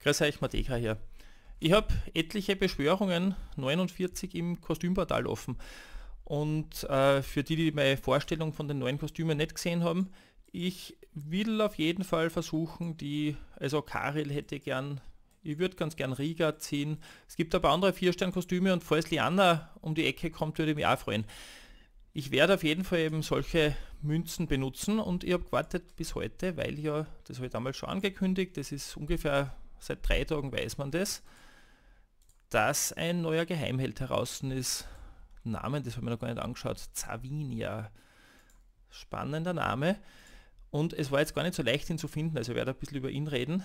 Grüß euch, Mateka hier. Ich habe etliche Beschwörungen, 49 im Kostümportal offen. Und äh, für die, die meine Vorstellung von den neuen Kostümen nicht gesehen haben, ich will auf jeden Fall versuchen, die, also Karel hätte gern, ich würde ganz gern Riga ziehen. Es gibt aber andere Vierstern-Kostüme und falls Liana um die Ecke kommt, würde ich mich auch freuen. Ich werde auf jeden Fall eben solche Münzen benutzen und ich habe gewartet bis heute, weil ja, das habe ich damals schon angekündigt, das ist ungefähr seit drei Tagen weiß man das, dass ein neuer Geheimheld heraus ist. Namen, das haben wir noch gar nicht angeschaut. Zavinia. Spannender Name. Und es war jetzt gar nicht so leicht, ihn zu finden, also ich werde ein bisschen über ihn reden.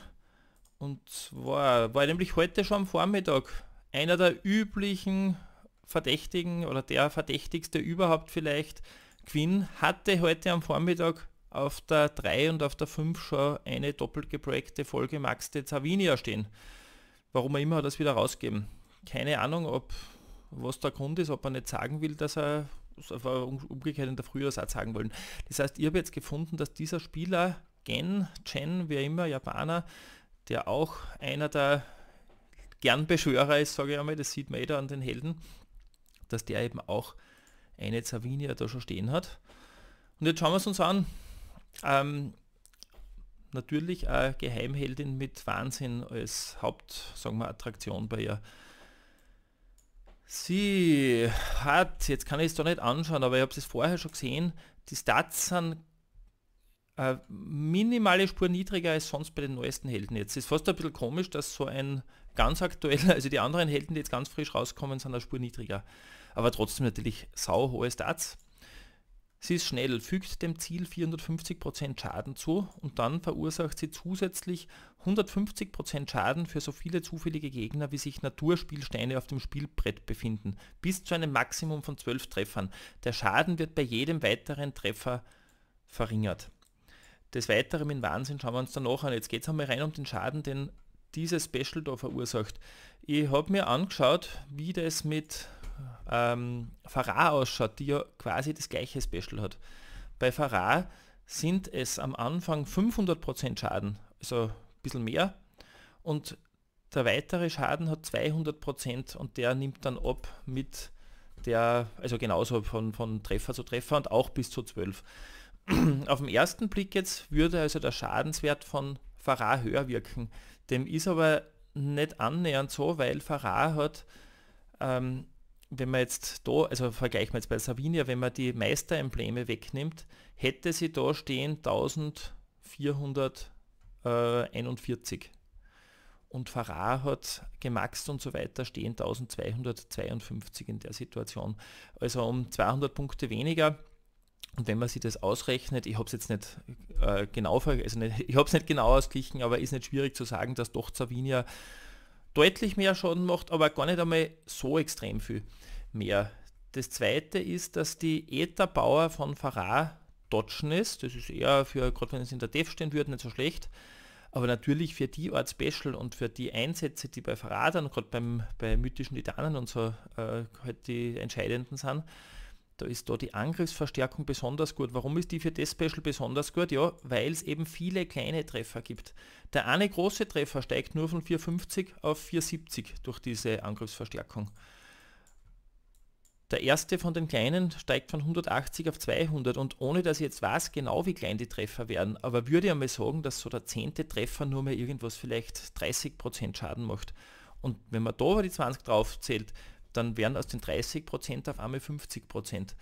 Und zwar war nämlich heute schon am Vormittag einer der üblichen Verdächtigen oder der verdächtigste überhaupt vielleicht, Quinn, hatte heute am Vormittag auf der 3 und auf der 5 schon eine doppelt geprägte Folge Max de Zavinia stehen. Warum er immer das wieder rausgeben. Keine Ahnung, ob was der Grund ist, ob er nicht sagen will, dass er umgekehrt in der Frühjahrssatz sagen wollen. Das heißt, ich habe jetzt gefunden, dass dieser Spieler Gen, Chen, wer immer, Japaner, der auch einer der gern Beschwörer ist, sage ich einmal, das sieht man jeder eh an den Helden, dass der eben auch eine Zavinia da schon stehen hat. Und jetzt schauen wir es uns an. Ähm, natürlich eine Geheimheldin mit Wahnsinn als Haupt, sagen wir, Attraktion bei ihr. Sie hat, jetzt kann ich es da nicht anschauen, aber ich habe es vorher schon gesehen, die Stats sind äh, minimale Spur niedriger als sonst bei den neuesten Helden. Jetzt ist fast ein bisschen komisch, dass so ein ganz aktueller, also die anderen Helden, die jetzt ganz frisch rauskommen, sind eine Spur niedriger. Aber trotzdem natürlich sau hohe Stats. Sie ist schnell, fügt dem Ziel 450% Schaden zu und dann verursacht sie zusätzlich 150% Schaden für so viele zufällige Gegner, wie sich Naturspielsteine auf dem Spielbrett befinden, bis zu einem Maximum von 12 Treffern. Der Schaden wird bei jedem weiteren Treffer verringert. Des Weiteren im Wahnsinn schauen wir uns dann noch an. Jetzt geht es einmal rein um den Schaden, den dieses Special da verursacht. Ich habe mir angeschaut, wie das mit ähm, Farah ausschaut, die ja quasi das gleiche Special hat. Bei Farah sind es am Anfang 500% Schaden, also ein bisschen mehr. Und der weitere Schaden hat 200% und der nimmt dann ab mit der, also genauso von, von Treffer zu Treffer und auch bis zu 12. Auf den ersten Blick jetzt würde also der Schadenswert von Farah höher wirken. Dem ist aber nicht annähernd so, weil Farah hat ähm, wenn man jetzt da, also vergleichen wir jetzt bei Savinia, wenn man die Meisterembleme wegnimmt, hätte sie da stehen 1441. Äh, und Farrar hat gemaxt und so weiter stehen 1252 in der Situation. Also um 200 Punkte weniger. Und wenn man sich das ausrechnet, ich habe es jetzt nicht äh, genau, also nicht, ich habe es nicht genau ausgeglichen, aber ist nicht schwierig zu sagen, dass doch Savinia deutlich mehr Schaden macht, aber gar nicht einmal so extrem viel mehr. Das zweite ist, dass die Ätherbauer von Farah dodgen ist. Das ist eher für, gerade wenn es in der Def stehen würde, nicht so schlecht. Aber natürlich für die Art Special und für die Einsätze, die bei Verratern, gerade bei mythischen Titanen und so, äh, halt die entscheidenden sind, da ist da die Angriffsverstärkung besonders gut. Warum ist die für das Special besonders gut? Ja, weil es eben viele kleine Treffer gibt. Der eine große Treffer steigt nur von 450 auf 470 durch diese Angriffsverstärkung. Der erste von den kleinen steigt von 180 auf 200 und ohne dass ich jetzt weiß, genau wie klein die Treffer werden, aber würde ich einmal sagen, dass so der zehnte Treffer nur mehr irgendwas vielleicht 30% Schaden macht. Und wenn man da aber die 20 drauf zählt, dann wären aus den 30 Prozent auf einmal 50 Prozent.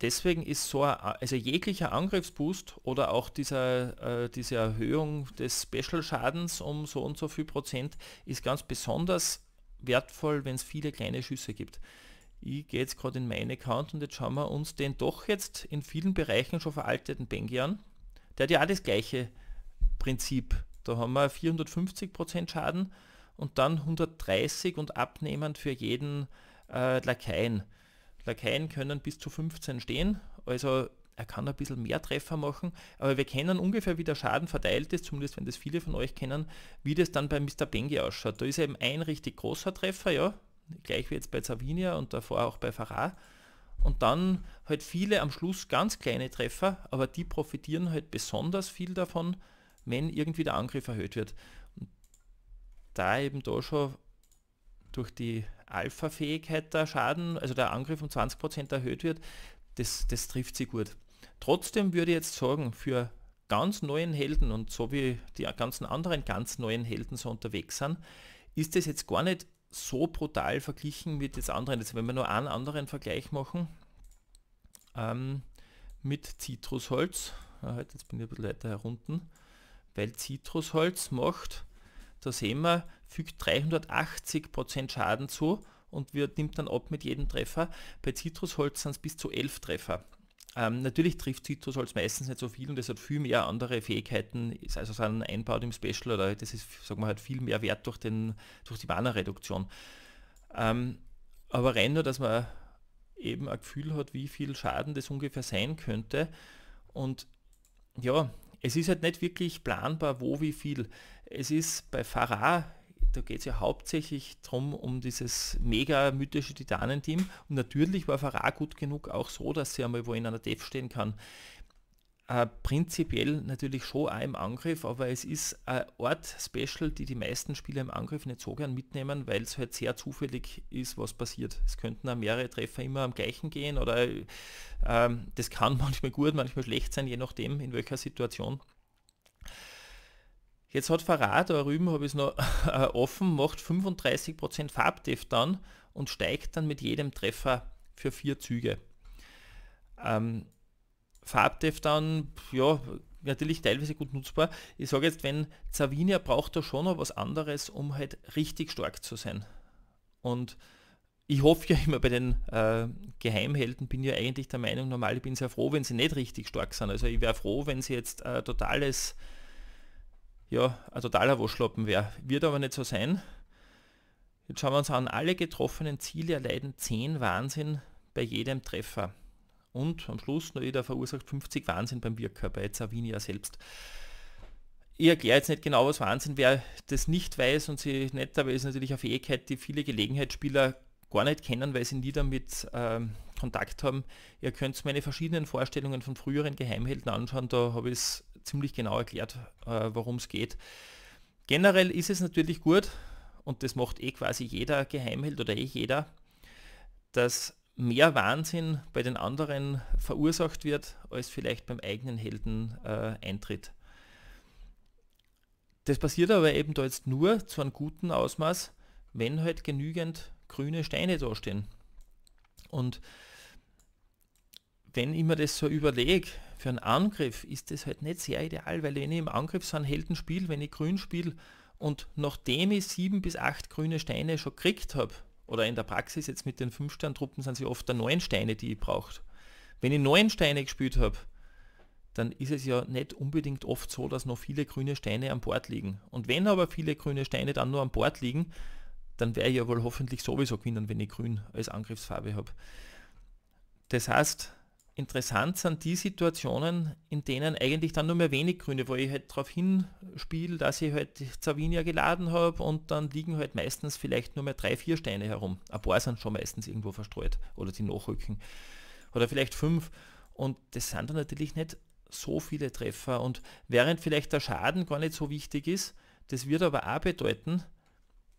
Deswegen ist so, ein, also jeglicher Angriffsboost oder auch dieser, äh, diese Erhöhung des Special-Schadens um so und so viel Prozent ist ganz besonders wertvoll, wenn es viele kleine Schüsse gibt. Ich gehe jetzt gerade in meinen Account und jetzt schauen wir uns den doch jetzt in vielen Bereichen schon veralteten Bengi an. Der hat ja auch das gleiche Prinzip. Da haben wir 450% Schaden und dann 130 und abnehmend für jeden äh, Lakaien. Lakaien können bis zu 15 stehen, also er kann ein bisschen mehr Treffer machen, aber wir kennen ungefähr, wie der Schaden verteilt ist, zumindest wenn das viele von euch kennen, wie das dann bei Mr. Bengi ausschaut. Da ist eben ein richtig großer Treffer, ja, gleich wie jetzt bei Savinia und davor auch bei Farah. Und dann halt viele am Schluss ganz kleine Treffer, aber die profitieren halt besonders viel davon, wenn irgendwie der Angriff erhöht wird da eben da schon durch die Alpha-Fähigkeit der Schaden, also der Angriff um 20% erhöht wird, das, das trifft sie gut. Trotzdem würde ich jetzt sagen, für ganz neuen Helden und so wie die ganzen anderen ganz neuen Helden so unterwegs sind, ist das jetzt gar nicht so brutal verglichen mit jetzt anderen. Jetzt, also wenn wir nur einen anderen Vergleich machen, ähm, mit Zitrusholz, ah, halt, jetzt bin ich ein bisschen weiter herunten, weil Zitrusholz macht da sehen wir, fügt 380% Schaden zu und wird, nimmt dann ab mit jedem Treffer. Bei Zitrusholz sind es bis zu 11 Treffer. Ähm, natürlich trifft Zitrusholz meistens nicht so viel und es hat viel mehr andere Fähigkeiten, also sind einbaut im Special oder das ist, sagen wir, hat viel mehr Wert durch, den, durch die Mana-Reduktion. Ähm, aber rein nur, dass man eben ein Gefühl hat, wie viel Schaden das ungefähr sein könnte. Und ja, es ist halt nicht wirklich planbar, wo wie viel. Es ist bei Farah, da geht es ja hauptsächlich darum, um dieses mega mythische Titanenteam. Und natürlich war Farah gut genug auch so, dass sie einmal wo in einer Dev stehen kann äh, prinzipiell natürlich schon auch im Angriff, aber es ist ein Ort Special, die die meisten Spieler im Angriff nicht so gern mitnehmen, weil es halt sehr zufällig ist, was passiert. Es könnten auch mehrere Treffer immer am gleichen gehen oder ähm, das kann manchmal gut, manchmal schlecht sein, je nachdem in welcher Situation. Jetzt hat Verrat, da rüben habe ich es noch äh, offen, macht 35% Farbdef dann und steigt dann mit jedem Treffer für vier Züge. Ähm, Farbdev dann, ja, natürlich teilweise gut nutzbar. Ich sage jetzt, wenn Zavinia braucht er schon noch was anderes, um halt richtig stark zu sein. Und ich hoffe ja immer bei den äh, Geheimhelden, bin ja eigentlich der Meinung, normal ich bin sehr froh, wenn sie nicht richtig stark sind. Also ich wäre froh, wenn sie jetzt äh, totales, ja, ein totaler Waschlappen wäre. Wird aber nicht so sein. Jetzt schauen wir uns an, alle getroffenen Ziele erleiden 10 Wahnsinn bei jedem Treffer. Und am Schluss, jeder verursacht 50 Wahnsinn beim Wirker, bei Savinia selbst. Ich erkläre jetzt nicht genau, was Wahnsinn wer Das nicht weiß und sie nicht, aber ist natürlich eine Fähigkeit, die viele Gelegenheitsspieler gar nicht kennen, weil sie nie damit ähm, Kontakt haben. Ihr könnt meine verschiedenen Vorstellungen von früheren Geheimhelden anschauen, da habe ich es ziemlich genau erklärt, äh, worum es geht. Generell ist es natürlich gut, und das macht eh quasi jeder Geheimheld oder eh jeder, dass mehr Wahnsinn bei den anderen verursacht wird, als vielleicht beim eigenen Helden äh, eintritt. Das passiert aber eben da jetzt nur zu einem guten Ausmaß, wenn halt genügend grüne Steine dastehen. Und wenn ich mir das so überlege, für einen Angriff ist das halt nicht sehr ideal, weil wenn ich im Angriff so einen Helden spiele, wenn ich grün spiele und nachdem ich sieben bis acht grüne Steine schon gekriegt habe, oder in der Praxis jetzt mit den Fünf-Stern-Truppen sind sie oft der neun Steine, die ich brauche. Wenn ich neun Steine gespielt habe, dann ist es ja nicht unbedingt oft so, dass noch viele grüne Steine am Bord liegen. Und wenn aber viele grüne Steine dann nur am Bord liegen, dann wäre ich ja wohl hoffentlich sowieso gewinnen, wenn ich grün als Angriffsfarbe habe. Das heißt, Interessant sind die Situationen, in denen eigentlich dann nur mehr wenig Grüne, wo ich halt darauf hinspiele, dass ich halt Zavinia geladen habe und dann liegen halt meistens vielleicht nur mehr drei, vier Steine herum. Ein paar sind schon meistens irgendwo verstreut oder die nachrücken. Oder vielleicht fünf. Und das sind dann natürlich nicht so viele Treffer. Und während vielleicht der Schaden gar nicht so wichtig ist, das wird aber auch bedeuten,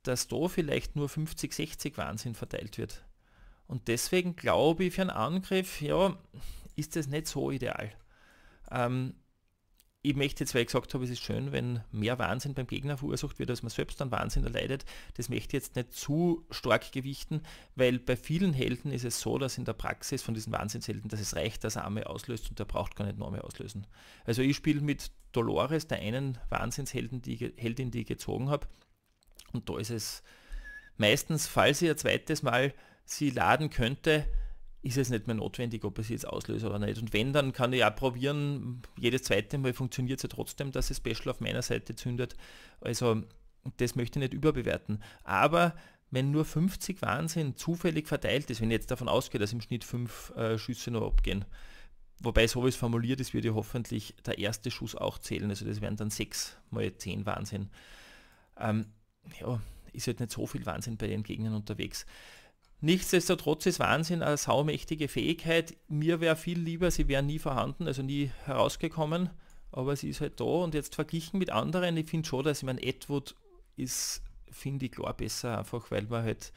dass da vielleicht nur 50, 60 Wahnsinn verteilt wird. Und deswegen glaube ich, für einen Angriff, ja, ist das nicht so ideal. Ähm, ich möchte jetzt, weil ich gesagt habe, es ist schön, wenn mehr Wahnsinn beim Gegner verursacht wird, als man selbst dann Wahnsinn erleidet. Das möchte ich jetzt nicht zu stark gewichten, weil bei vielen Helden ist es so, dass in der Praxis von diesen Wahnsinnshelden, dass es reicht, dass er einmal auslöst und der braucht gar nicht noch mehr auslösen. Also ich spiele mit Dolores, der einen Wahnsinnshelden, die, ich, Heldin, die ich gezogen habe. Und da ist es meistens, falls ihr ein zweites Mal sie laden könnte, ist es nicht mehr notwendig, ob es jetzt auslöse oder nicht. Und wenn, dann kann ich auch probieren, jedes zweite Mal funktioniert es ja trotzdem, dass es Special auf meiner Seite zündet. Also das möchte ich nicht überbewerten. Aber wenn nur 50 Wahnsinn zufällig verteilt ist, wenn ich jetzt davon ausgehe, dass im Schnitt fünf äh, Schüsse noch abgehen, wobei so wie es formuliert ist, würde hoffentlich der erste Schuss auch zählen. Also das wären dann sechs mal zehn Wahnsinn. Ähm, ja, ist halt nicht so viel Wahnsinn bei den Gegnern unterwegs. Nichtsdestotrotz ist Wahnsinn eine saumächtige Fähigkeit. Mir wäre viel lieber, sie wäre nie vorhanden, also nie herausgekommen, aber sie ist halt da und jetzt verglichen mit anderen, ich finde schon, dass ich mein Edward ist, finde ich klar besser, einfach weil man halt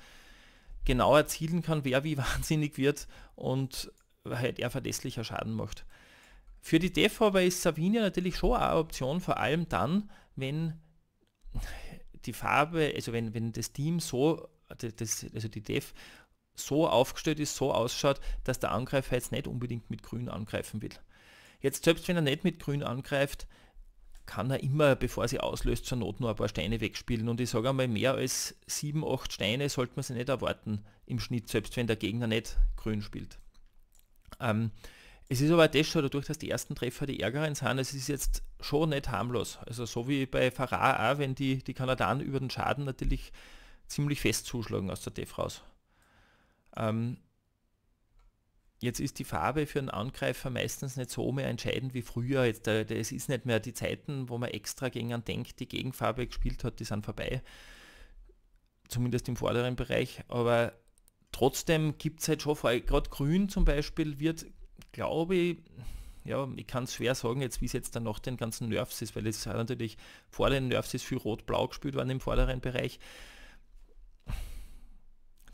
genau erzielen kann, wer wie wahnsinnig wird und halt eher verlässlicher Schaden macht. Für die Def aber ist Savinia natürlich schon eine Option, vor allem dann, wenn die Farbe, also wenn, wenn das Team so das, also die Def so aufgestellt ist, so ausschaut, dass der Angreifer jetzt nicht unbedingt mit Grün angreifen will. Jetzt selbst wenn er nicht mit Grün angreift, kann er immer, bevor sie auslöst, zur Not nur ein paar Steine wegspielen. Und ich sage einmal, mehr als sieben, acht Steine sollte man sie nicht erwarten im Schnitt, selbst wenn der Gegner nicht grün spielt. Ähm, es ist aber das schon dadurch, dass die ersten Treffer die ärgeren sind, es ist jetzt schon nicht harmlos. Also so wie bei Farah auch, wenn die, die Kanadier über den Schaden natürlich ziemlich fest zuschlagen aus der Def raus. Ähm, jetzt ist die Farbe für einen Angreifer meistens nicht so mehr entscheidend wie früher. Jetzt, äh, es ist nicht mehr die Zeiten, wo man extra gegen einen denkt, die Gegenfarbe gespielt hat, die sind vorbei. Zumindest im vorderen Bereich. Aber trotzdem gibt es halt schon, gerade grün zum Beispiel wird, glaube ich, ja, ich kann es schwer sagen, jetzt wie es jetzt dann nach den ganzen Nerfs ist, weil es natürlich vor den Nerfs ist viel rot-blau gespielt worden im vorderen Bereich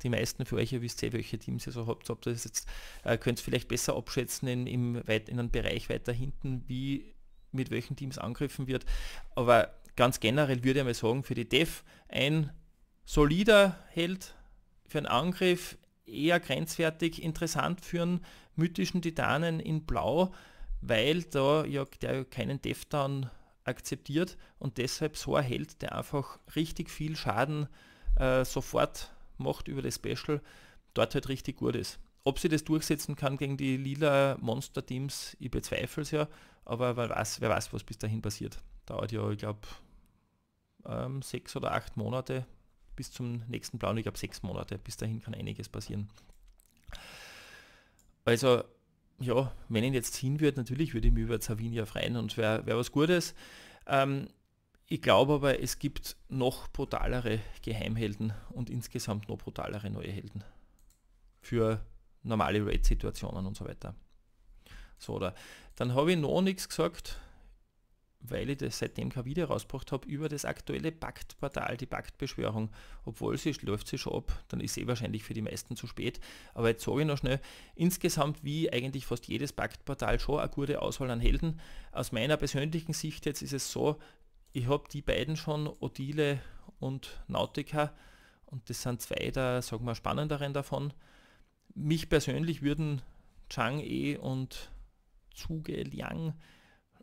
die meisten für euch, ihr wisst ja, welche Teams ihr so habt, ob das jetzt, äh, könnt ihr vielleicht besser abschätzen in, im, weit, in einem Bereich weiter hinten, wie mit welchen Teams angegriffen wird. Aber ganz generell würde ich mal sagen, für die Dev ein solider Held für einen Angriff, eher grenzwertig, interessant für einen mythischen Titanen in Blau, weil da ja der keinen dann akzeptiert und deshalb so ein Held, der einfach richtig viel Schaden äh, sofort macht über das Special, dort halt richtig gut ist. Ob sie das durchsetzen kann gegen die lila Monster-Teams, ich bezweifle es ja, aber wer weiß, wer weiß, was bis dahin passiert. Dauert ja, ich glaube, ähm, sechs oder acht Monate bis zum nächsten Plan. Ich glaube, sechs Monate. Bis dahin kann einiges passieren. Also, ja, wenn ich jetzt hin wird, natürlich würde ich mich über Zavinia freuen und wäre wär was Gutes. Ähm, ich glaube aber, es gibt noch brutalere Geheimhelden und insgesamt noch brutalere neue Helden. Für normale Raid-Situationen und so weiter. So, oder? Dann habe ich noch nichts gesagt, weil ich das seitdem kein Video rausgebracht habe, über das aktuelle Paktportal, die Paktbeschwörung. Obwohl sie läuft sie schon ab, dann ist sie wahrscheinlich für die meisten zu spät. Aber jetzt sage ich noch schnell, insgesamt wie eigentlich fast jedes Paktportal schon eine gute Auswahl an Helden. Aus meiner persönlichen Sicht jetzt ist es so, ich habe die beiden schon, Odile und Nautica, und das sind zwei der, sagen wir, spannenderen davon. Mich persönlich würden Chang E und Zuge Liang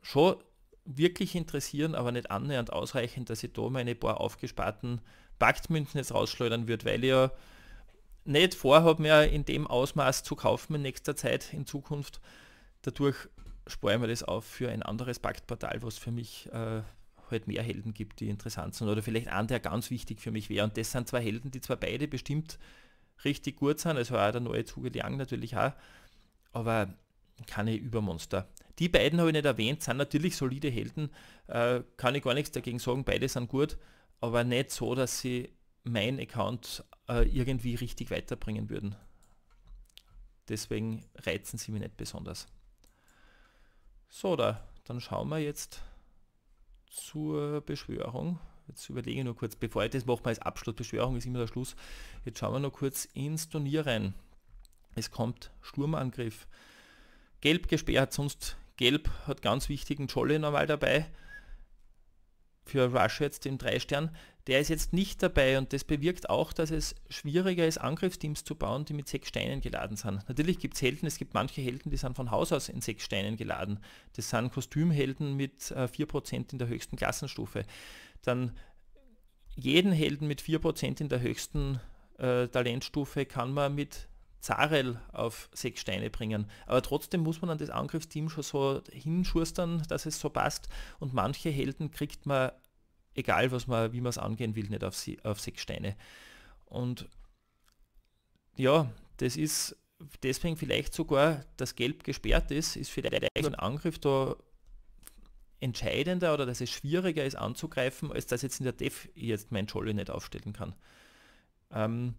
schon wirklich interessieren, aber nicht annähernd ausreichend, dass ich da meine paar aufgesparten Paktmünzen jetzt rausschleudern würde, weil ich ja nicht vorhabe, mehr in dem Ausmaß zu kaufen in nächster Zeit, in Zukunft. Dadurch sparen wir das auf für ein anderes Paktportal, was für mich äh, halt mehr Helden gibt, die interessant sind. Oder vielleicht einer, der ganz wichtig für mich wäre. Und das sind zwei Helden, die zwar beide bestimmt richtig gut sind, also auch der neue Zuge Liang natürlich auch, aber keine Übermonster. Die beiden habe ich nicht erwähnt, sind natürlich solide Helden, äh, kann ich gar nichts dagegen sagen, beide sind gut, aber nicht so, dass sie mein Account äh, irgendwie richtig weiterbringen würden. Deswegen reizen sie mich nicht besonders. So, da, dann schauen wir jetzt zur Beschwörung. Jetzt überlege ich nur kurz, bevor ich das mache, mal als Abschluss. Beschwörung ist immer der Schluss. Jetzt schauen wir noch kurz ins Turnier rein. Es kommt Sturmangriff. Gelb gesperrt, sonst Gelb hat ganz wichtigen Jolly normal dabei. Für Rush jetzt den 3-Stern. Der ist jetzt nicht dabei und das bewirkt auch, dass es schwieriger ist, Angriffsteams zu bauen, die mit sechs Steinen geladen sind. Natürlich gibt es Helden, es gibt manche Helden, die sind von Haus aus in sechs Steinen geladen. Das sind Kostümhelden mit äh, 4% in der höchsten Klassenstufe. Dann jeden Helden mit 4% in der höchsten äh, Talentstufe kann man mit Zarel auf sechs Steine bringen. Aber trotzdem muss man an das Angriffsteam schon so hinschustern, dass es so passt. Und manche Helden kriegt man egal was man, wie man es angehen will, nicht auf, auf sechs Steine. Und ja, das ist deswegen vielleicht sogar, dass Gelb gesperrt ist, ist vielleicht ein Angriff da entscheidender oder dass es schwieriger ist anzugreifen, als dass jetzt in der Def jetzt mein Scholle nicht aufstellen kann. Ähm,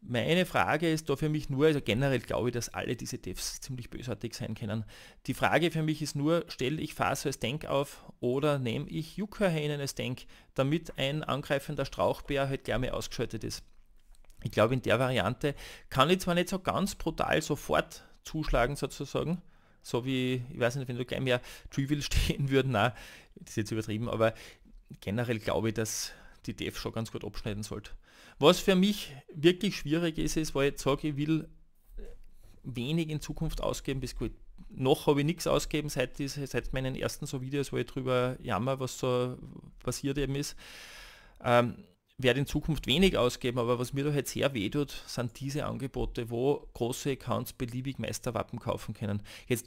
meine Frage ist da für mich nur, also generell glaube ich, dass alle diese Devs ziemlich bösartig sein können. Die Frage für mich ist nur, stelle ich Faso als Denk auf oder nehme ich Juckerhähnen als Denk, damit ein angreifender Strauchbär halt gleich mal ausgeschaltet ist. Ich glaube, in der Variante kann ich zwar nicht so ganz brutal sofort zuschlagen sozusagen, so wie, ich weiß nicht, wenn du gleich mehr Trivial stehen würden, na, das ist jetzt übertrieben, aber generell glaube ich, dass die Dev schon ganz gut abschneiden sollte. Was für mich wirklich schwierig ist, ist, weil ich sage, ich will wenig in Zukunft ausgeben, bis gut. Noch habe ich nichts ausgeben seit, diese, seit meinen ersten so Videos, wo ich drüber jammer, was so passiert eben ist. Ähm, werde in Zukunft wenig ausgeben, aber was mir da halt sehr weh tut, sind diese Angebote, wo große Accounts beliebig Meisterwappen kaufen können. Jetzt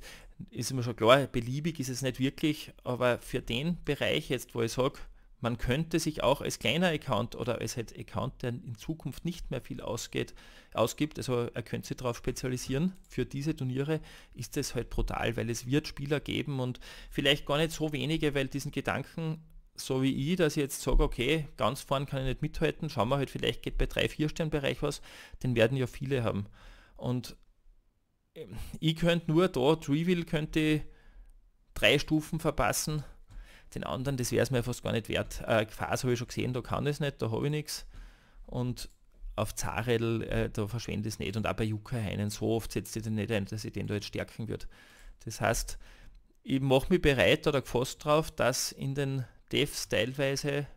ist mir schon klar, beliebig ist es nicht wirklich, aber für den Bereich jetzt, wo ich sage, man könnte sich auch als kleiner Account oder als halt Account, der in Zukunft nicht mehr viel ausgeht, ausgibt, also er könnte sich darauf spezialisieren, für diese Turniere ist es halt brutal, weil es wird Spieler geben und vielleicht gar nicht so wenige, weil diesen Gedanken, so wie ich, dass ich jetzt sage, okay, ganz vorne kann ich nicht mithalten, schauen wir halt, vielleicht geht bei 3-4 Sternbereich was, den werden ja viele haben. Und ähm, ich könnte nur da, Trivial könnte drei Stufen verpassen, den anderen, das wäre es mir fast gar nicht wert. Äh, Gefahrs habe ich schon gesehen, da kann es nicht, da habe ich nichts. Und auf Zahnrädel, äh, da verschwende ich es nicht. Und auch bei Jukka Heinen, so oft setzt ich den nicht ein, dass ich den da jetzt stärken würde. Das heißt, ich mache mich bereit oder gefasst drauf, dass in den Devs teilweise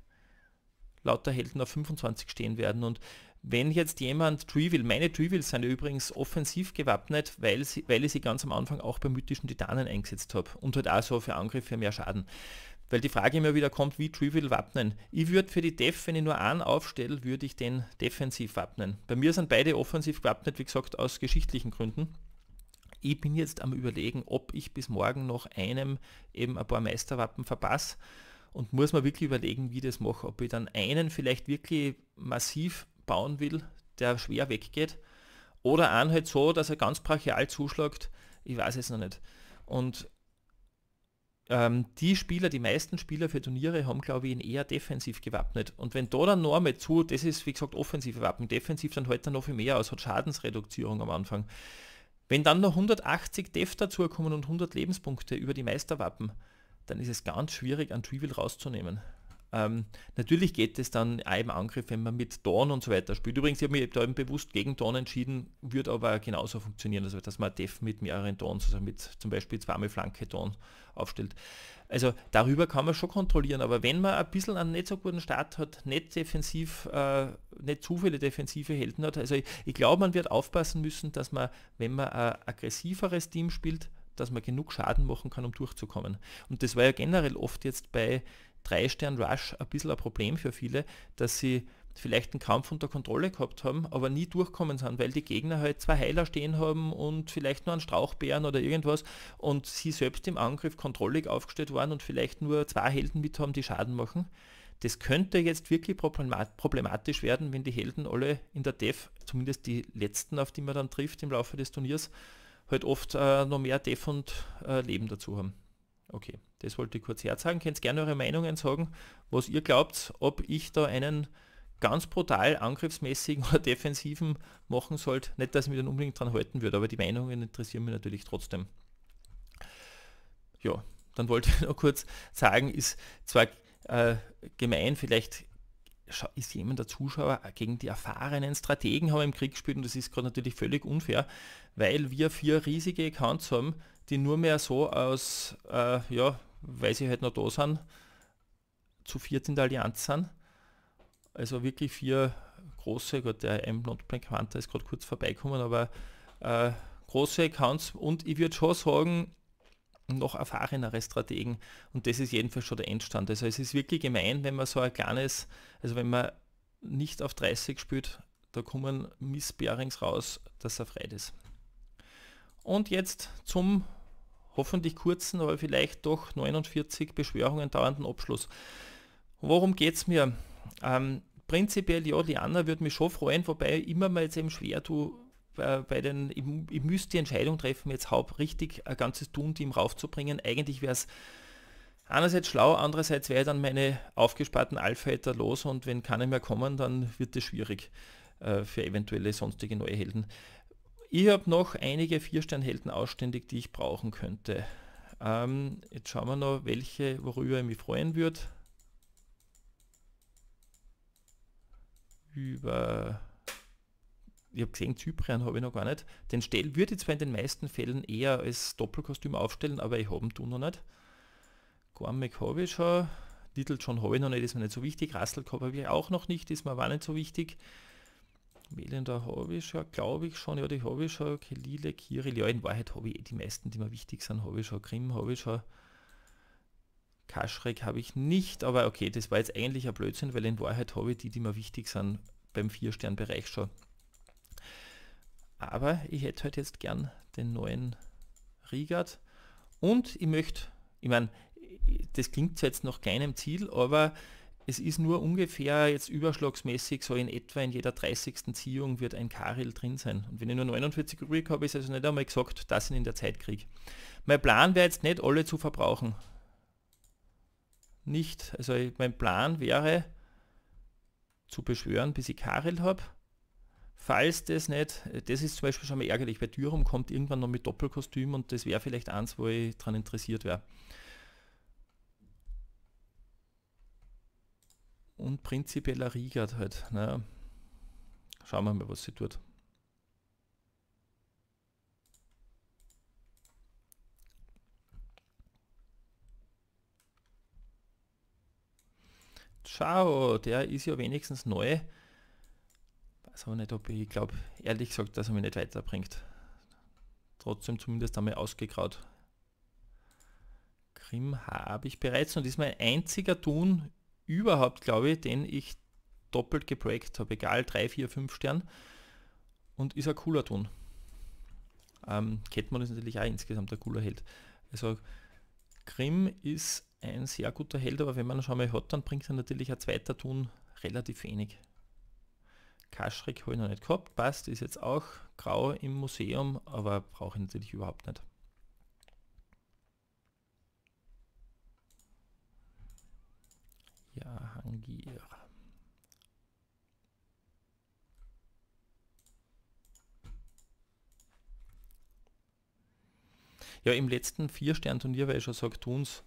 lauter Helden auf 25 stehen werden. Und wenn jetzt jemand Trivial, meine Trivials sind ja übrigens offensiv gewappnet, weil, sie, weil ich sie ganz am Anfang auch bei mythischen Titanen eingesetzt habe und halt auch so für Angriffe mehr Schaden weil die Frage immer wieder kommt, wie Trivial wappnen. Ich würde für die Def, wenn ich nur einen aufstelle, würde ich den defensiv wappnen. Bei mir sind beide offensiv gewappnet, wie gesagt, aus geschichtlichen Gründen. Ich bin jetzt am überlegen, ob ich bis morgen noch einem eben ein paar Meisterwappen verpasse und muss mir wirklich überlegen, wie ich das mache. Ob ich dann einen vielleicht wirklich massiv bauen will, der schwer weggeht oder einen halt so, dass er ganz brachial zuschlagt. Ich weiß es noch nicht. Und ähm, die Spieler, die meisten Spieler für Turniere haben, glaube ich, ihn eher defensiv gewappnet. Und wenn da dann noch einmal zu, das ist wie gesagt offensive Wappen, defensiv dann heute halt dann noch viel mehr aus, hat Schadensreduzierung am Anfang. Wenn dann noch 180 Def dazukommen und 100 Lebenspunkte über die Meisterwappen, dann ist es ganz schwierig, einen Trivial rauszunehmen. Ähm, natürlich geht es dann im Angriff, wenn man mit Dorn und so weiter spielt. Übrigens, ich habe mich da eben bewusst gegen Dorn entschieden, wird aber genauso funktionieren, also dass man Def mit mehreren Dorns, also mit zum Beispiel zweimal Flanke Dorn aufstellt. Also darüber kann man schon kontrollieren, aber wenn man ein bisschen einen nicht so guten Start hat, nicht defensiv, äh, nicht zu viele defensive Helden hat, also ich, ich glaube, man wird aufpassen müssen, dass man, wenn man ein aggressiveres Team spielt, dass man genug Schaden machen kann, um durchzukommen. Und das war ja generell oft jetzt bei Drei-Stern-Rush ein bisschen ein Problem für viele, dass sie vielleicht einen Kampf unter Kontrolle gehabt haben, aber nie durchkommen sind, weil die Gegner halt zwei Heiler stehen haben und vielleicht nur einen Strauchbären oder irgendwas und sie selbst im Angriff kontrollig aufgestellt waren und vielleicht nur zwei Helden mit haben, die Schaden machen. Das könnte jetzt wirklich problematisch werden, wenn die Helden alle in der Def, zumindest die letzten, auf die man dann trifft im Laufe des Turniers, halt oft äh, noch mehr Def und äh, Leben dazu haben. Okay. Das wollte ich kurz herzeigen. Könnt gerne eure Meinungen sagen, was ihr glaubt, ob ich da einen ganz brutal angriffsmäßigen oder defensiven machen sollte. Nicht, dass ich mich dann unbedingt dran halten würde, aber die Meinungen interessieren mich natürlich trotzdem. Ja, dann wollte ich noch kurz sagen, ist zwar äh, gemein, vielleicht ist jemand der Zuschauer gegen die erfahrenen Strategen haben im Krieg gespielt und das ist gerade natürlich völlig unfair, weil wir vier riesige Accounts haben, die nur mehr so aus äh, ja, weil sie halt noch da sind, zu viert in der Allianz sind. Also wirklich vier große, Gott, der M. Notplan Quanta ist gerade kurz vorbeikommen, aber äh, große Accounts und ich würde schon sagen, noch erfahrenere Strategen und das ist jedenfalls schon der Endstand. Also es ist wirklich gemein, wenn man so ein kleines, also wenn man nicht auf 30 spielt, da kommen Miss Bearings raus, dass er frei ist. Und jetzt zum hoffentlich kurzen, aber vielleicht doch 49 Beschwörungen dauernden Abschluss. Worum geht es mir? Ähm, prinzipiell, ja, Liana würde mich schon freuen, wobei immer mal jetzt eben schwer du äh, bei den, ich, ich müsste die Entscheidung treffen, jetzt haupt richtig ein ganzes Doom-Team raufzubringen. Eigentlich wäre es einerseits schlau, andererseits wäre dann meine aufgesparten alpha los und wenn keine mehr kommen, dann wird es schwierig äh, für eventuelle sonstige neue Helden. Ich habe noch einige Vier-Stern-Helden ausständig, die ich brauchen könnte. Ähm, jetzt schauen wir noch, welche, worüber ich mich freuen würde. Über... Ich habe gesehen, Zyprian habe ich noch gar nicht. Den Stell würde ich zwar in den meisten Fällen eher als Doppelkostüm aufstellen, aber ich habe ihn tun noch nicht. Gormek habe ich schon. Little John habe ich noch nicht, ist mir nicht so wichtig. Rasselkopf habe ich auch noch nicht, ist mir aber auch nicht so wichtig. Medien der Hobbyschau, glaube ich schon, ja, die Hobbyschau, Kelile, Kirill, ja, in Wahrheit habe ich eh die meisten, die mir wichtig sind, habe ich schon, Krim, habe ich schon, Kaschrek habe ich nicht, aber okay, das war jetzt eigentlich ein Blödsinn, weil in Wahrheit habe ich die, die mir wichtig sind, beim Vier-Stern-Bereich schon. Aber ich hätte halt jetzt gern den neuen Rigard und ich möchte, ich meine, das klingt jetzt nach kleinem Ziel, aber es ist nur ungefähr jetzt überschlagsmäßig, so in etwa in jeder 30. Ziehung wird ein Karel drin sein. Und wenn ich nur 49 übrig habe, ist also nicht einmal gesagt, dass ich in der Zeit kriege. Mein Plan wäre jetzt nicht, alle zu verbrauchen. Nicht, also mein Plan wäre, zu beschwören, bis ich Karel habe. Falls das nicht, das ist zum Beispiel schon mal ärgerlich, weil Dürum kommt irgendwann noch mit Doppelkostüm und das wäre vielleicht eins, wo ich daran interessiert wäre. und prinzipiell Riegert halt. Ne? Schauen wir mal, was sie tut. Ciao, der ist ja wenigstens neu. Weiß aber nicht, ob ich, ich glaube, ehrlich gesagt, dass er mich nicht weiterbringt. Trotzdem zumindest einmal ausgegraut. Krim habe ich bereits und ist mein einziger Tun überhaupt, glaube ich, den ich doppelt geprägt habe, egal 3, 4, 5 Stern. Und ist ein cooler Ton. Ähm, Kettmann ist natürlich auch insgesamt ein cooler Held. Also Grimm ist ein sehr guter Held, aber wenn man schon mal hat, dann bringt er natürlich ein zweiter Ton relativ wenig. Kaschrik habe ich noch nicht gehabt, passt, ist jetzt auch grau im Museum, aber brauche ich natürlich überhaupt nicht. Jahangir. Ja, im letzten Vier-Stern-Turnier, weil ich schon sage, tun's,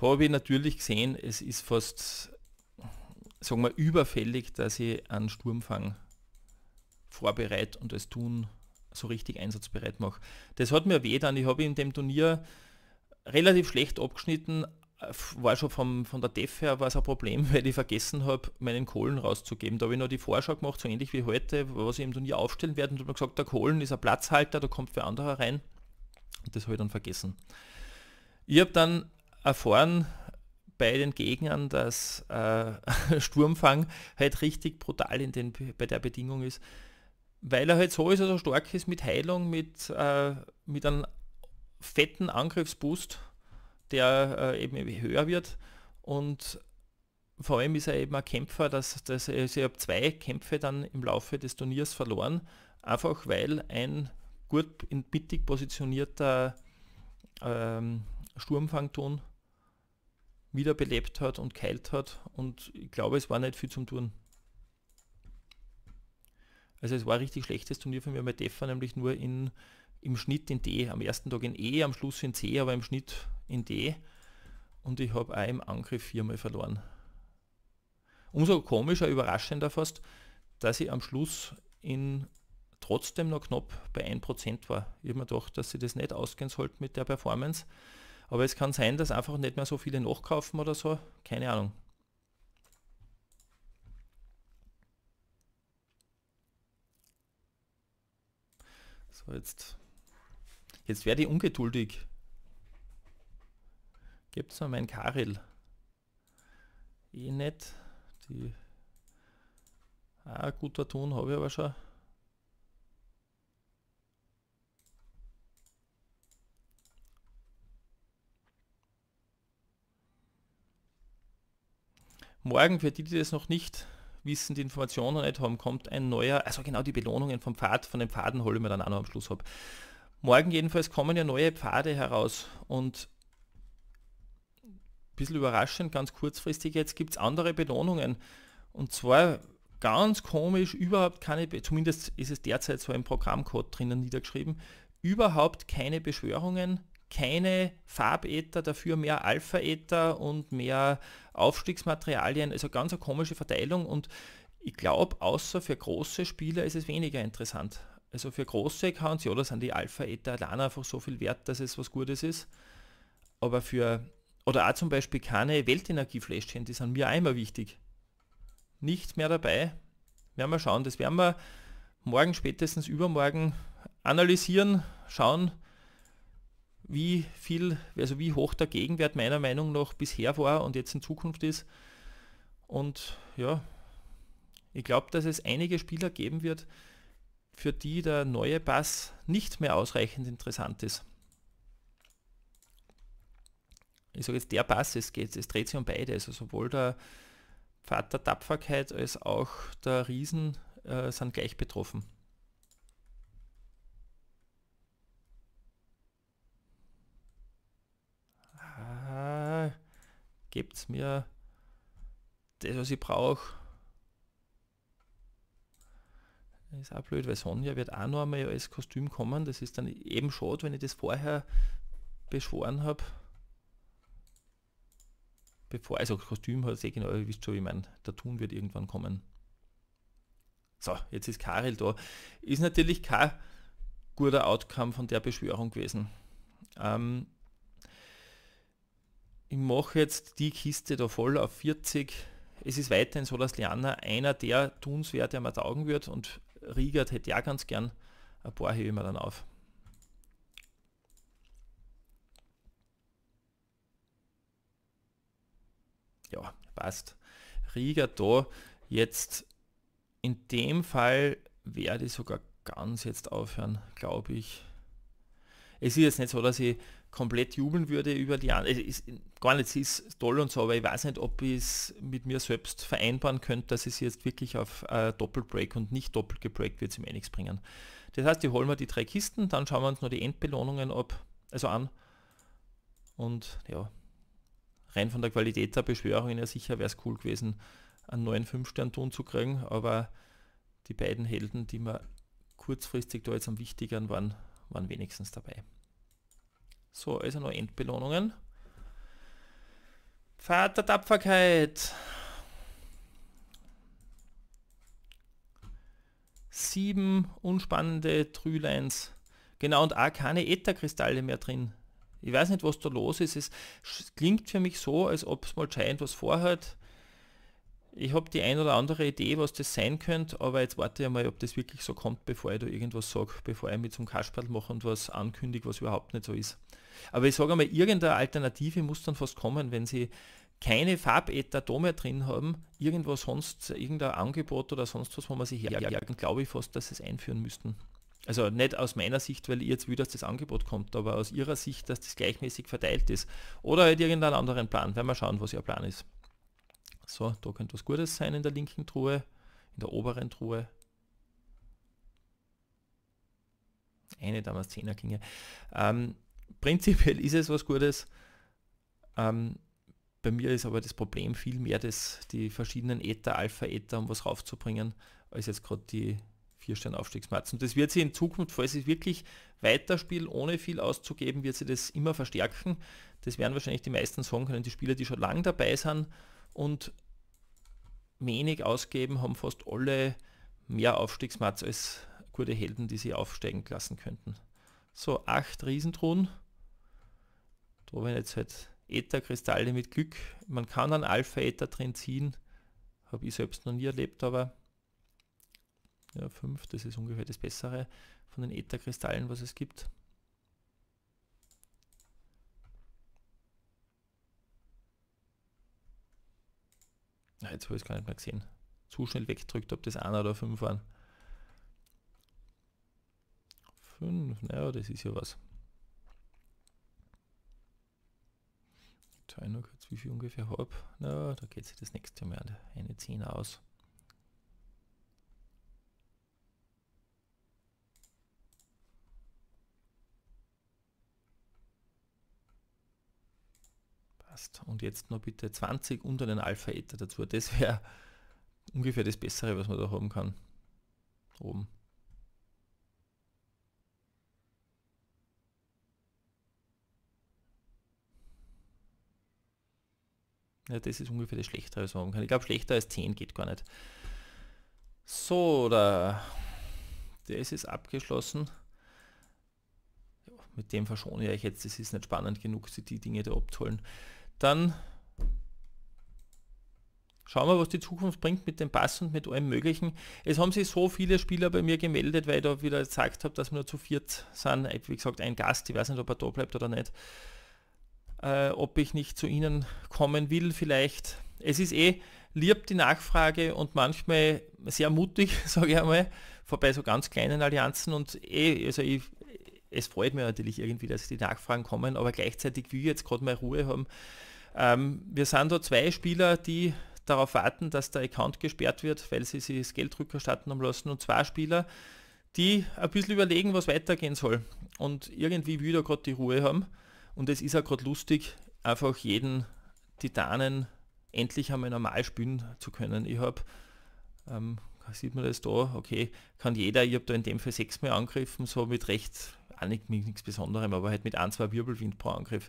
habe ich natürlich gesehen, es ist fast, sagen wir, überfällig, dass ich einen Sturmfang vorbereite und das tun so richtig einsatzbereit mache. Das hat mir weh dann. Ich habe in dem Turnier relativ schlecht abgeschnitten, äh, war schon vom, von der Def her war es ein Problem, weil ich vergessen habe, meinen Kohlen rauszugeben. Da habe ich noch die Vorschau gemacht, so ähnlich wie heute, was ich im Turnier aufstellen werde und habe gesagt, der Kohlen ist ein Platzhalter, da kommt für andere rein. Und das habe ich dann vergessen. Ich habe dann erfahren bei den Gegnern, dass äh, Sturmfang halt richtig brutal in den, bei der Bedingung ist, weil er halt so ist, also stark ist mit Heilung, mit, äh, mit einem fetten Angriffsboost der äh, eben höher wird und vor allem ist er eben ein Kämpfer, dass, dass also ich habe zwei Kämpfe dann im Laufe des Turniers verloren, einfach weil ein gut in mittig positionierter ähm, Sturmfangton wiederbelebt hat und keilt hat und ich glaube, es war nicht viel zum Tun. Also es war ein richtig schlechtes Turnier für mich, weil Defa nämlich nur in, im Schnitt in D, am ersten Tag in E, am Schluss in C, aber im Schnitt in D und ich habe auch im Angriff viermal verloren. Umso komischer, überraschender fast, dass ich am Schluss in trotzdem noch knapp bei 1% war. Ich habe mir gedacht, dass sie das nicht ausgehen sollten mit der Performance. Aber es kann sein, dass einfach nicht mehr so viele nachkaufen oder so. Keine Ahnung. So, jetzt, jetzt werde ich ungeduldig. Gibt es noch meinen Karel? Eh nicht. Die ah, guter Ton habe ich aber schon. Morgen, für die, die das noch nicht wissen, die Informationen nicht haben, kommt ein neuer, also genau die Belohnungen vom Pfad, von den Pfaden hole ich mir dann auch noch am Schluss ab. Morgen jedenfalls kommen ja neue Pfade heraus und bisschen überraschend, ganz kurzfristig jetzt gibt es andere Belohnungen. Und zwar ganz komisch, überhaupt keine, zumindest ist es derzeit so im Programmcode drinnen niedergeschrieben, überhaupt keine Beschwörungen, keine Farbäther, dafür mehr Alpha-Äther und mehr Aufstiegsmaterialien. Also ganz eine komische Verteilung und ich glaube, außer für große Spieler ist es weniger interessant. Also für große Accounts, ja, da sind die Alpha-Äther dann einfach so viel wert, dass es was Gutes ist. Aber für oder auch zum Beispiel keine Weltenergiefläschchen, die sind mir einmal wichtig. Nicht mehr dabei. Werden wir schauen, das werden wir morgen spätestens übermorgen analysieren, schauen, wie viel, also wie hoch der Gegenwert meiner Meinung nach bisher war und jetzt in Zukunft ist. Und ja, ich glaube, dass es einige Spieler geben wird, für die der neue Pass nicht mehr ausreichend interessant ist ich sage jetzt der Pass, es geht, es dreht sich um beide, also sowohl der Vater Tapferkeit als auch der Riesen äh, sind gleich betroffen. Ah, Gebt mir das, was ich brauche. Ist auch blöd, weil Sonja wird auch noch einmal als Kostüm kommen. Das ist dann eben schade, wenn ich das vorher beschworen habe bevor, also Kostüm hat sehr genau, ihr wisst schon, wie mein Tun wird irgendwann kommen. So, jetzt ist Karel da. Ist natürlich kein guter Outcome von der Beschwörung gewesen. Ähm, ich mache jetzt die Kiste da voll auf 40. Es ist weiterhin so, dass Liana einer der Tunswerte, wäre, der mir taugen wird und Riegert hätte ja ganz gern. Ein paar hebe ich mir dann auf. ja, passt. Riga da. Jetzt in dem Fall werde ich sogar ganz jetzt aufhören, glaube ich. Es ist jetzt nicht so, dass ich komplett jubeln würde über die anderen. Ist, gar nicht, sie ist toll und so, aber ich weiß nicht, ob ich es mit mir selbst vereinbaren könnte, dass es jetzt wirklich auf äh, Doppelbreak und nicht doppelt gebreakt wird, sie mir eh nichts bringen. Das heißt, die holen wir die drei Kisten, dann schauen wir uns noch die Endbelohnungen ab, also an. Und ja, rein von der Qualität der Beschwörungen ja sicher wäre es cool gewesen, einen neuen 5-Stern-Ton zu kriegen, aber die beiden Helden, die mir kurzfristig da jetzt am wichtigeren waren, waren wenigstens dabei. So, also noch Endbelohnungen. Vater Tapferkeit. Sieben unspannende Trülines. Genau, und auch keine Ätherkristalle mehr drin. Ich weiß nicht, was da los ist. Es klingt für mich so, als ob es mal Giant was vorhat. Ich habe die ein oder andere Idee, was das sein könnte, aber jetzt warte ich mal, ob das wirklich so kommt, bevor ich da irgendwas sage, bevor ich mich zum Kasperl mache und was ankündige, was überhaupt nicht so ist. Aber ich sage einmal, irgendeine Alternative muss dann fast kommen, wenn sie keine Farbäther da mehr drin haben, irgendwas sonst, irgendein Angebot oder sonst was, wo man sich herjagen, glaube ich fast, dass sie es einführen müssten. Also nicht aus meiner Sicht, weil ihr jetzt will, dass das Angebot kommt, aber aus ihrer Sicht, dass das gleichmäßig verteilt ist. Oder halt irgendeinen anderen Plan. Werden wir schauen, was ihr Plan ist. So, da könnte was Gutes sein in der linken Truhe, in der oberen Truhe. Eine damals 10er ginge. Ähm, prinzipiell ist es was Gutes. Ähm, bei mir ist aber das Problem viel mehr, das, die verschiedenen Ether, Alpha, Ether, um was raufzubringen, als jetzt gerade die Vierstein-Aufstiegsmatz. Und das wird sie in Zukunft, falls sie wirklich weiterspielen, ohne viel auszugeben, wird sie das immer verstärken. Das werden wahrscheinlich die meisten sagen können, die Spieler, die schon lange dabei sind und wenig ausgeben, haben fast alle mehr Aufstiegsmatz als gute Helden, die sie aufsteigen lassen könnten. So, acht Riesentruhen. Da werden jetzt halt Ätherkristalle mit Glück. Man kann einen Alpha-Äther drin ziehen. Habe ich selbst noch nie erlebt, aber ja, 5, das ist ungefähr das Bessere von den Ätherkristallen, was es gibt. Ja, jetzt habe ich es gar nicht mehr gesehen. Zu schnell weggedrückt, ob das 1 oder 5 waren. 5, naja, das ist ja was. Ich zeige nur kurz, wie viel ungefähr habe. Na, da geht sich das nächste Mal eine 10 aus. passt. Und jetzt noch bitte 20 und einen Alpha-Ether dazu. Das wäre ungefähr das Bessere, was man da haben kann. Oben. Ja, das ist ungefähr das Schlechtere, was man haben kann. Ich glaube, schlechter als 10 geht gar nicht. So, da. Das ist abgeschlossen. mit dem verschone ich jetzt. Das ist nicht spannend genug, die Dinge da abzuholen dann schauen wir, was die Zukunft bringt mit dem Pass und mit allem Möglichen. Es haben sich so viele Spieler bei mir gemeldet, weil ich da wieder gesagt habe, dass wir nur zu viert sind. Wie gesagt, ein Gast, ich weiß nicht, ob er da bleibt oder nicht. Äh, ob ich nicht zu ihnen kommen will vielleicht. Es ist eh lieb die Nachfrage und manchmal sehr mutig, sage ich einmal, vorbei so ganz kleinen Allianzen und eh, also ich es freut mich natürlich irgendwie, dass die Nachfragen kommen, aber gleichzeitig will ich jetzt gerade mal Ruhe haben. Ähm, wir sind da zwei Spieler, die darauf warten, dass der Account gesperrt wird, weil sie sich das Geld rückerstatten haben lassen und zwei Spieler, die ein bisschen überlegen, was weitergehen soll. Und irgendwie wieder gerade die Ruhe haben. Und es ist auch gerade lustig, einfach jeden Titanen endlich einmal normal spielen zu können. Ich habe ähm, Ah, sieht man das da, okay, kann jeder, ich habe da in dem Fall sechsmal angriffen, so mit recht, auch nicht, nichts Besonderem, aber halt mit ein, zwei Wirbelwind pro Angriff.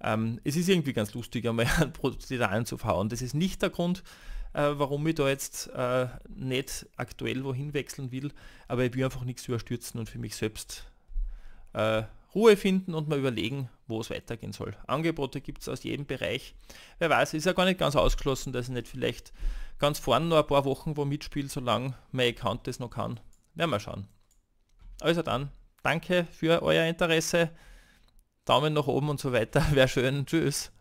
Ähm, es ist irgendwie ganz lustig, einmal einen zu anzufahren. Das ist nicht der Grund, äh, warum ich da jetzt äh, nicht aktuell wohin wechseln will, aber ich will einfach nichts überstürzen und für mich selbst äh, Ruhe finden und mal überlegen, wo es weitergehen soll. Angebote gibt es aus jedem Bereich. Wer weiß, ist ja gar nicht ganz ausgeschlossen, dass ich nicht vielleicht ganz vorne noch ein paar Wochen wo mitspielen, solange mein Account das noch kann. Werden wir schauen. Also dann, danke für euer Interesse. Daumen nach oben und so weiter. Wäre schön. Tschüss.